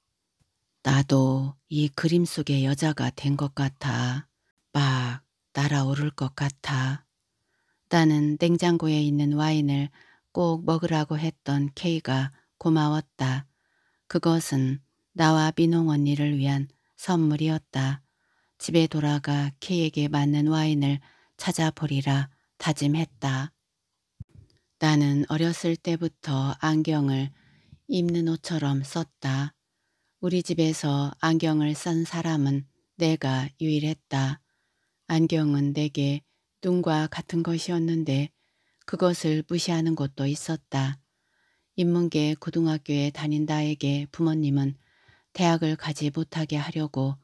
나도 이 그림 속의 여자가 된 것 같아. 막 날아오를 것 같아. 나는 냉장고에 있는 와인을 꼭 먹으라고 했던 케이가 고마웠다. 그것은 나와 민홍 언니를 위한 선물이었다. 집에 돌아가 K에게 맞는 와인을 찾아보리라 다짐했다. 나는 어렸을 때부터 안경을 입는 옷처럼 썼다. 우리 집에서 안경을 쓴 사람은 내가 유일했다. 안경은 내게 눈과 같은 것이었는데 그것을 무시하는 것도 있었다. 인문계 고등학교에 다닌 다에게 부모님은 대학을 가지 못하게 하려고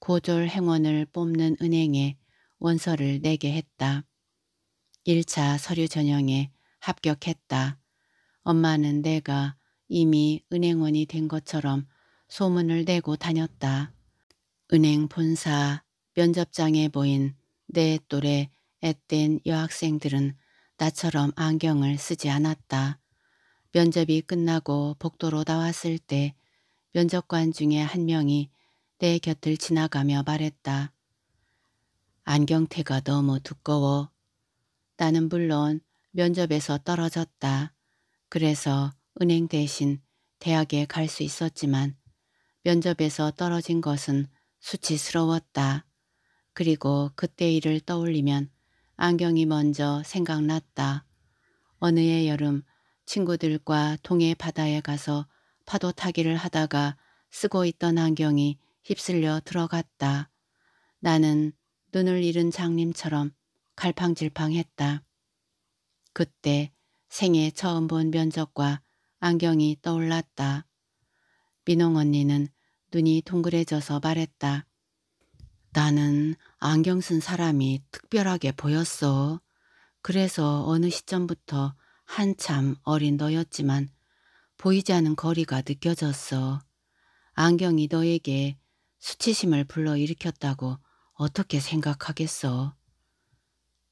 고졸 행원을 뽑는 은행에 원서를 내게 했다. 1차 서류 전형에 합격했다. 엄마는 내가 이미 은행원이 된 것처럼 소문을 내고 다녔다. 은행 본사 면접장에 보인 내 또래 앳된 여학생들은 나처럼 안경을 쓰지 않았다. 면접이 끝나고 복도로 나왔을 때 면접관 중에 한 명이 내 곁을 지나가며 말했다. 안경테가 너무 두꺼워. 나는 물론 면접에서 떨어졌다. 그래서 은행 대신 대학에 갈 수 있었지만 면접에서 떨어진 것은 수치스러웠다. 그리고 그때 일을 떠올리면 안경이 먼저 생각났다. 어느 해 여름 친구들과 동해 바다에 가서 파도 타기를 하다가 쓰고 있던 안경이 휩쓸려 들어갔다. 나는 눈을 잃은 장님처럼 갈팡질팡했다. 그때 생애 처음 본 면적과 안경이 떠올랐다. 민홍 언니는 눈이 동그래져서 말했다. 나는 안경 쓴 사람이 특별하게 보였어. 그래서 어느 시점부터 한참 어린 너였지만 보이지 않은 거리가 느껴졌어. 안경이 너에게 수치심을 불러일으켰다고 어떻게 생각하겠어.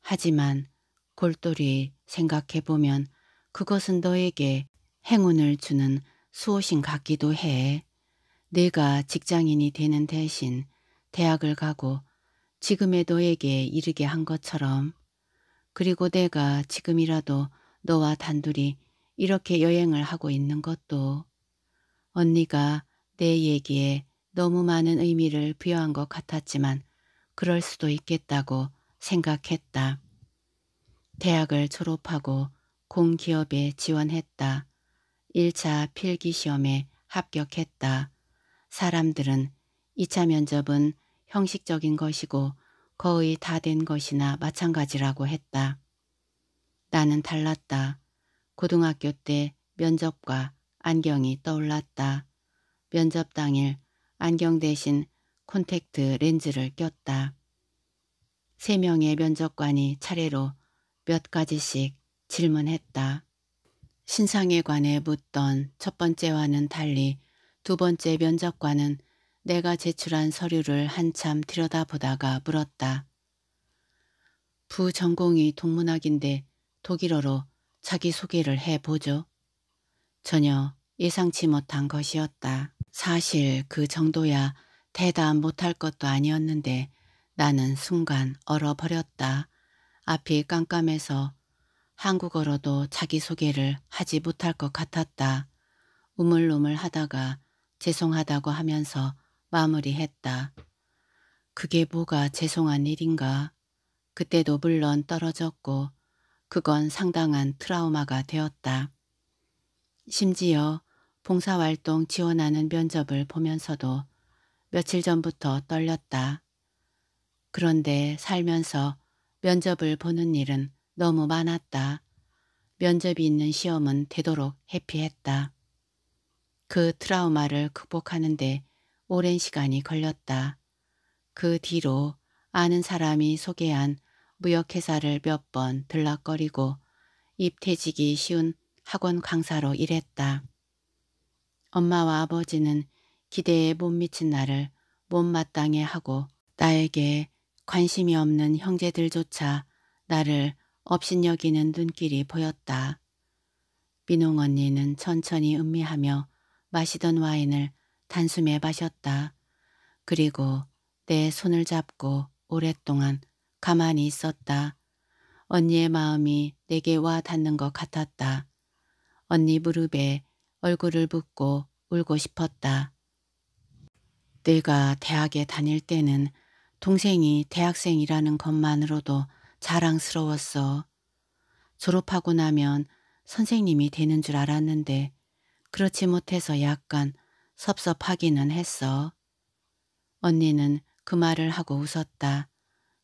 하지만 골똘히 생각해보면 그것은 너에게 행운을 주는 수호신 같기도 해. 내가 직장인이 되는 대신 대학을 가고 지금의 너에게 이르게 한 것처럼 그리고 내가 지금이라도 너와 단둘이 이렇게 여행을 하고 있는 것도 언니가 내 얘기에 너무 많은 의미를 부여한 것 같았지만 그럴 수도 있겠다고 생각했다. 대학을 졸업하고 공기업에 지원했다. 1차 필기시험에 합격했다. 사람들은 2차 면접은 형식적인 것이고 거의 다 된 것이나 마찬가지라고 했다. 나는 달랐다. 고등학교 때 면접과 안경이 떠올랐다. 면접 당일 안경 대신 콘택트 렌즈를 꼈다. 세 명의 면접관이 차례로 몇 가지씩 질문했다. 신상에 관해 묻던 첫 번째와는 달리 두 번째 면접관은 내가 제출한 서류를 한참 들여다보다가 물었다. 부전공이 동문학인데 독일어로 자기소개를 해보죠. 전혀 예상치 못한 것이었다. 사실 그 정도야 대담 못할 것도 아니었는데 나는 순간 얼어버렸다. 앞이 깜깜해서 한국어로도 자기소개를 하지 못할 것 같았다. 우물우물 하다가 죄송하다고 하면서 마무리했다. 그게 뭐가 죄송한 일인가. 그때도 물론 떨어졌고 그건 상당한 트라우마가 되었다. 심지어 봉사활동 지원하는 면접을 보면서도 며칠 전부터 떨렸다. 그런데 살면서 면접을 보는 일은 너무 많았다. 면접이 있는 시험은 되도록 회피했다. 그 트라우마를 극복하는데 오랜 시간이 걸렸다. 그 뒤로 아는 사람이 소개한 무역회사를 몇 번 들락거리고 입퇴직이 쉬운 학원 강사로 일했다. 엄마와 아버지는 기대에 못 미친 나를 못마땅해 하고 나에게 관심이 없는 형제들조차 나를 업신여기는 눈길이 보였다. 민홍 언니는 천천히 음미하며 마시던 와인을 단숨에 마셨다. 그리고 내 손을 잡고 오랫동안 가만히 있었다. 언니의 마음이 내게 와 닿는 것 같았다. 언니 무릎에 얼굴을 붓고 울고 싶었다. 내가 대학에 다닐 때는 동생이 대학생이라는 것만으로도 자랑스러웠어. 졸업하고 나면 선생님이 되는 줄 알았는데 그렇지 못해서 약간 섭섭하기는 했어. 언니는 그 말을 하고 웃었다.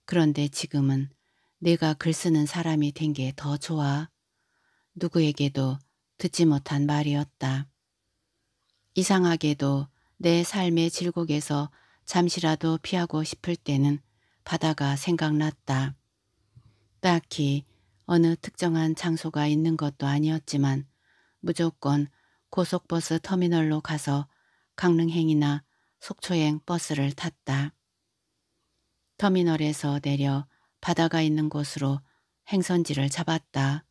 그런데 지금은 내가 글 쓰는 사람이 된 게 더 좋아. 누구에게도 듣지 못한 말이었다. 이상하게도 내 삶의 질곡에서 잠시라도 피하고 싶을 때는 바다가 생각났다. 딱히 어느 특정한 장소가 있는 것도 아니었지만 무조건 고속버스 터미널로 가서 강릉행이나 속초행 버스를 탔다. 터미널에서 내려 바다가 있는 곳으로 행선지를 잡았다.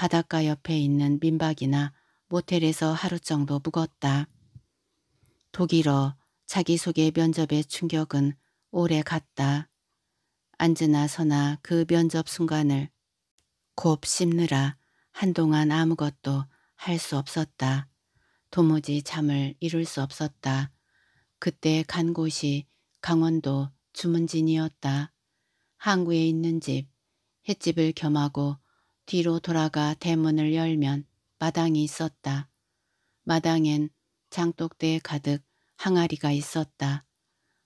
바닷가 옆에 있는 민박이나 모텔에서 하루 정도 묵었다. 독일어 자기소개 면접의 충격은 오래 갔다. 앉으나 서나 그 면접 순간을 곱 씹느라 한동안 아무것도 할 수 없었다. 도무지 잠을 이룰 수 없었다. 그때 간 곳이 강원도 주문진이었다. 항구에 있는 집, 횟집을 겸하고 뒤로 돌아가 대문을 열면 마당이 있었다. 마당엔 장독대에 가득 항아리가 있었다.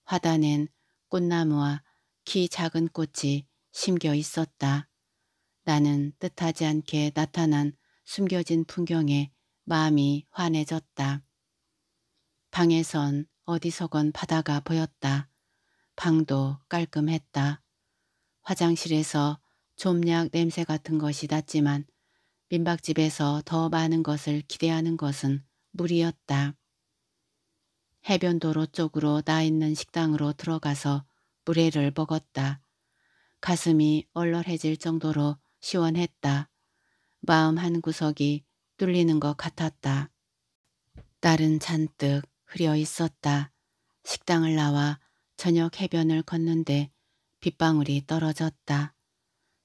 화단엔 꽃나무와 키 작은 꽃이 심겨 있었다. 나는 뜻하지 않게 나타난 숨겨진 풍경에 마음이 환해졌다. 방에선 어디서건 바다가 보였다. 방도 깔끔했다. 화장실에서 좀약 냄새 같은 것이 났지만 민박집에서 더 많은 것을 기대하는 것은 무리였다. 해변도로 쪽으로 나 있는 식당으로 들어가서 물회를 먹었다. 가슴이 얼얼해질 정도로 시원했다. 마음 한 구석이 뚫리는 것 같았다. 딸은 잔뜩 흐려 있었다. 식당을 나와 저녁 해변을 걷는데 빗방울이 떨어졌다.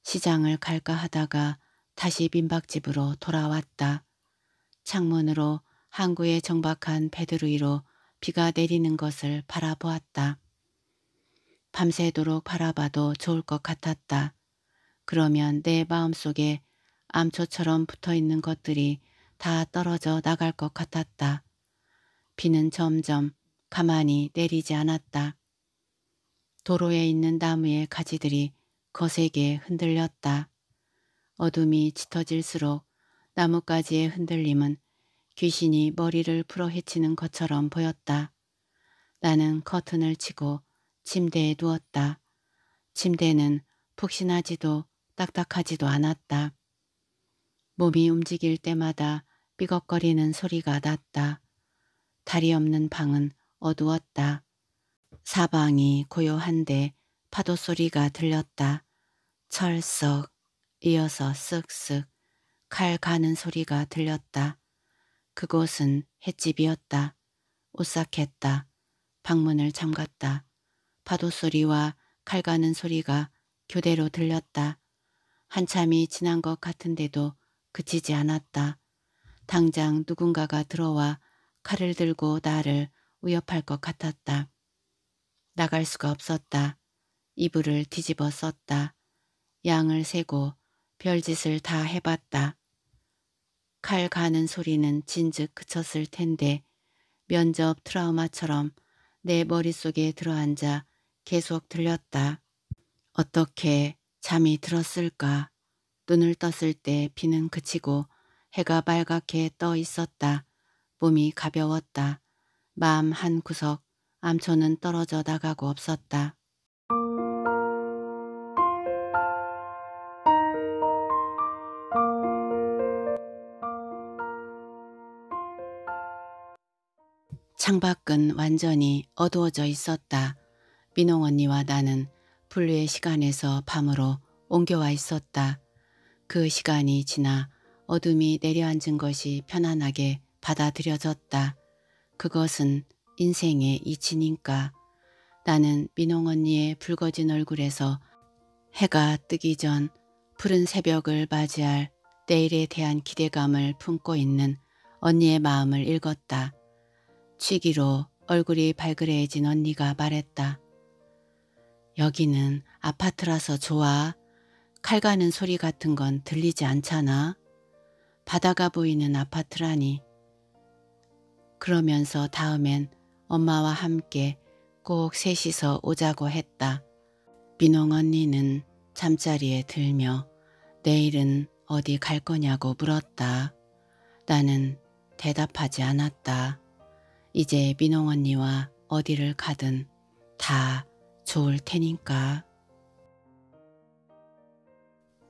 시장을 갈까 하다가 다시 빈박집으로 돌아왔다. 창문으로 항구에 정박한 베드루이로 비가 내리는 것을 바라보았다. 밤새도록 바라봐도 좋을 것 같았다. 그러면 내 마음속에 암초처럼 붙어있는 것들이 다 떨어져 나갈 것 같았다. 비는 점점 가만히 내리지 않았다. 도로에 있는 나무의 가지들이 거세게 흔들렸다. 어둠이 짙어질수록 나뭇가지의 흔들림은 귀신이 머리를 풀어헤치는 것처럼 보였다. 나는 커튼을 치고 침대에 누웠다. 침대는 푹신하지도 딱딱하지도 않았다. 몸이 움직일 때마다 삐걱거리는 소리가 났다. 다리 없는 방은 어두웠다. 사방이 고요한데 파도 소리가 들렸다. 철썩 이어서 쓱쓱 칼 가는 소리가 들렸다. 그곳은 횟집이었다. 오싹했다. 방문을 잠갔다. 파도 소리와 칼 가는 소리가 교대로 들렸다. 한참이 지난 것 같은데도 그치지 않았다. 당장 누군가가 들어와 칼을 들고 나를 위협할 것 같았다. 나갈 수가 없었다. 이불을 뒤집어 썼다. 양을 세고 별짓을 다 해봤다. 칼 가는 소리는 진즉 그쳤을 텐데 면접 트라우마처럼 내 머릿속에 들어앉아 계속 들렸다. 어떻게 잠이 들었을까. 눈을 떴을 때 비는 그치고 해가 빨갛게 떠 있었다. 몸이 가벼웠다. 마음 한 구석 암초는 떨어져 나가고 없었다. 창밖은 완전히 어두워져 있었다. 민홍 언니와 나는 분류의 시간에서 밤으로 옮겨와 있었다. 그 시간이 지나 어둠이 내려앉은 것이 편안하게 받아들여졌다. 그것은 인생의 이치니까. 나는 민홍 언니의 붉어진 얼굴에서 해가 뜨기 전 푸른 새벽을 맞이할 내일에 대한 기대감을 품고 있는 언니의 마음을 읽었다. 취기로 얼굴이 발그레해진 언니가 말했다. 여기는 아파트라서 좋아. 칼 가는 소리 같은 건 들리지 않잖아. 바다가 보이는 아파트라니. 그러면서 다음엔 엄마와 함께 꼭 셋이서 오자고 했다. 민홍 언니는 잠자리에 들며 내일은 어디 갈 거냐고 물었다. 나는 대답하지 않았다. 이제 민홍 언니와 어디를 가든 다 좋을 테니까.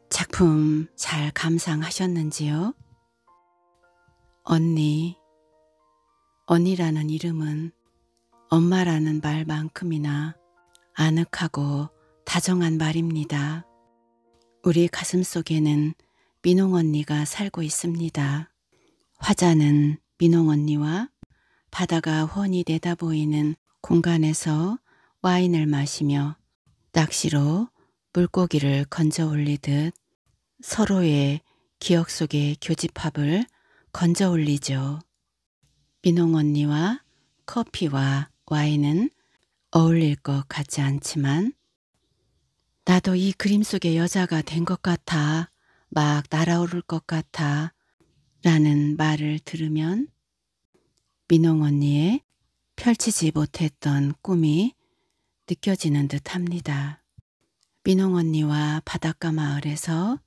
작품 잘 감상하셨는지요? 언니, 언니라는 이름은 엄마라는 말만큼이나 아늑하고 다정한 말입니다. 우리 가슴 속에는 민홍 언니가 살고 있습니다. 화자는 민홍 언니와 바다가 훤히 내다보이는 공간에서 와인을 마시며 낚시로 물고기를 건져 올리듯 서로의 기억 속의 교집합을 건져 올리죠. 민홍 언니와 커피와 와인은 어울릴 것 같지 않지만 나도 이 그림 속의 여자가 된 것 같아. 막 날아오를 것 같아. 라는 말을 들으면 민홍 언니의 펼치지 못했던 꿈이 느껴지는 듯 합니다. 민홍 언니와 바닷가 마을에서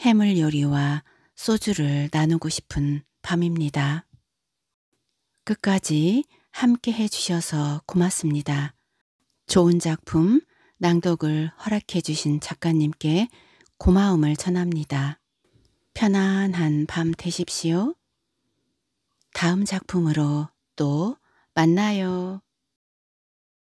해물 요리와 소주를 나누고 싶은 밤입니다. 끝까지 함께 해주셔서 고맙습니다. 좋은 작품, 낭독을 허락해주신 작가님께 고마움을 전합니다. 편안한 밤 되십시오. 다음 작품으로 또 만나요.